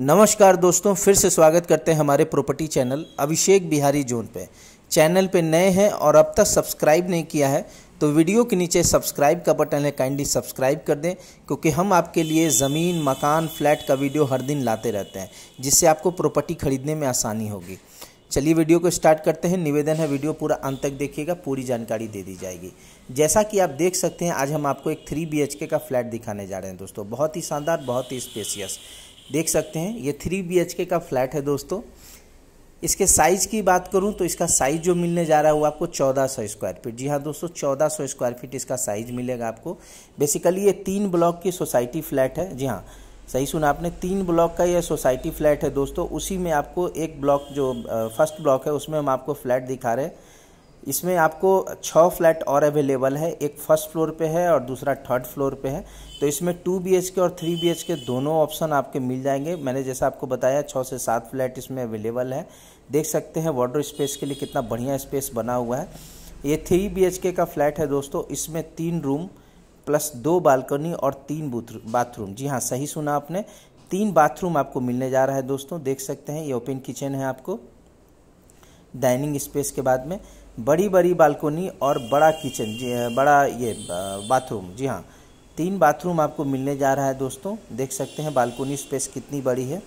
नमस्कार दोस्तों फिर से स्वागत करते हैं हमारे property channel Abhishek Bihari zone पे चैनल पे नए हैं और अब तक सब्सक्राइब नहीं किया है तो वीडियो के नीचे सब्सक्राइब का बटन है काइंडली सब्सक्राइब कर दें क्योंकि हम आपके लिए ज़मीन मकान फ्लैट का वीडियो हर दिन लाते रहते हैं जिससे आपको प्रॉपर्टी खरीदने में आसानी होगी चलिए वीडियो को स्टार्ट करते हैं निवेदन है वीडियो पूरा अंत तक देखिएगा पूरी जानकारी दे दी जाएगी जैसा कि आप देख सकते हैं आज हम आपको एक थ्री बी का फ्लैट दिखाने जा रहे हैं दोस्तों बहुत ही शानदार बहुत ही स्पेसियस देख सकते हैं ये थ्री बी का फ्लैट है दोस्तों इसके साइज़ की बात करूं तो इसका साइज़ जो मिलने जा रहा है वो आपको 1400 स्क्वायर फीट जी हाँ दोस्तों 1400 स्क्वायर फीट इसका साइज़ मिलेगा आपको बेसिकली ये तीन ब्लॉक की सोसाइटी फ्लैट है जी हाँ सही सुना आपने तीन ब्लॉक का यह सोसाइटी फ्लैट है दोस्तों उसी में आपको एक ब्लॉक जो फर्स्ट ब्लॉक है उसमें हम आपको फ्लैट दिखा रहे हैं इसमें आपको छः फ्लैट और अवेलेबल है एक फर्स्ट फ्लोर पे है और दूसरा थर्ड फ्लोर पे है तो इसमें टू बी के और थ्री बी के दोनों ऑप्शन आपके मिल जाएंगे मैंने जैसा आपको बताया छः से सात फ्लैट इसमें अवेलेबल है देख सकते हैं वाटर स्पेस के लिए कितना बढ़िया स्पेस बना हुआ है ये थ्री बी का फ्लैट है दोस्तों इसमें तीन रूम प्लस दो बालकनी और तीन बाथरूम जी हाँ सही सुना आपने तीन बाथरूम आपको मिलने जा रहा है दोस्तों देख सकते हैं ये ओपन किचन है आपको डाइनिंग स्पेस के बाद में बड़ी बड़ी बालकोनी और बड़ा किचन बड़ा ये बाथरूम जी हाँ तीन बाथरूम आपको मिलने जा रहा है दोस्तों देख सकते हैं बालकोनी स्पेस कितनी बड़ी है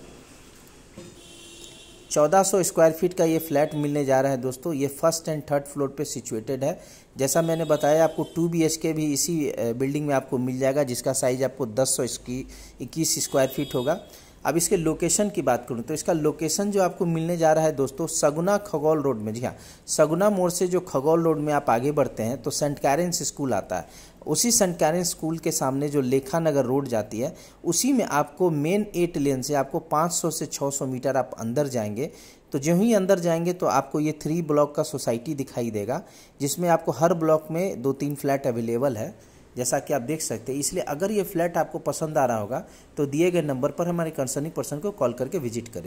1400 स्क्वायर फीट का ये फ्लैट मिलने जा रहा है दोस्तों ये फर्स्ट एंड थर्ड फ्लोर पे सिचुएटेड है जैसा मैंने बताया आपको टू बी एच के भी इसी बिल्डिंग में आपको मिल जाएगा जिसका साइज़ आपको दस सौ इक्कीस स्क्वायर फीट होगा अब इसके लोकेशन की बात करूँ तो इसका लोकेशन जो आपको मिलने जा रहा है दोस्तों सगुना खगौल रोड में जी हाँ सगुना मोड़ से जो खगौल रोड में आप आगे बढ़ते हैं तो सेंट कैरेंस स्कूल आता है उसी सेंट कैरेंस स्कूल के सामने जो लेखा नगर रोड जाती है उसी में आपको मेन एट लेन से आपको 500 से 600 मीटर आप अंदर जाएंगे तो जो ही अंदर जाएंगे तो आपको ये थ्री ब्लॉक का सोसाइटी दिखाई देगा जिसमें आपको हर ब्लॉक में दो तीन फ्लैट अवेलेबल है जैसा कि आप देख सकते हैं इसलिए अगर ये फ्लैट आपको पसंद आ रहा होगा तो दिए गए नंबर पर हमारे कंसर्निंग पर्सन को कॉल करके विजिट करें